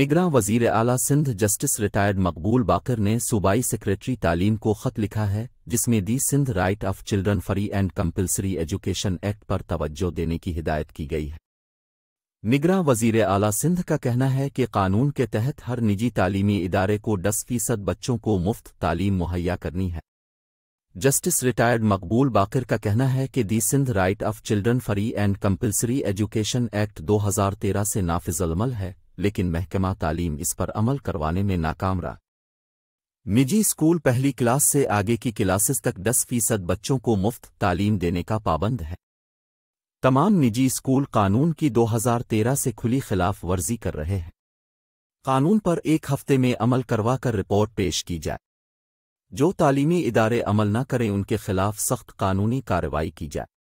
निगरान वजीर आला सिंध जस्टिस रिटायर्ड मकबूल बाकर ने सूबाई सेक्रेटरी तालीम को खत लिखा है जिसमें the Sindh right of children free and compulsory education act पर तवज्जो देने की हिदायत की गई है निगरा वजीर आला सिंध का कहना है कि कानून के तहत हर निजी तालीमी इदारे को दस फीसद बच्चों को मुफ्त तालीम मुहैया करनी है जस्टिस रिटायर्ड मकबूल बाकर का कहना है कि the Sindh right of children free and compulsory education act 2013 से नाफिजलमल है लेकिन महकमा तालीम इस पर अमल करवाने में नाकाम रहा निजी स्कूल पहली क्लास से आगे की क्लासेस तक 10 फीसद बच्चों को मुफ्त तालीम देने का पाबंद है तमाम निजी स्कूल कानून की 2013 से खुली खिलाफ वर्जी कर रहे हैं कानून पर एक हफ्ते में अमल करवा कर रिपोर्ट पेश की जाए जो तालीमी इदारे अमल न करें उनके खिलाफ सख्त कानूनी कार्रवाई की जाए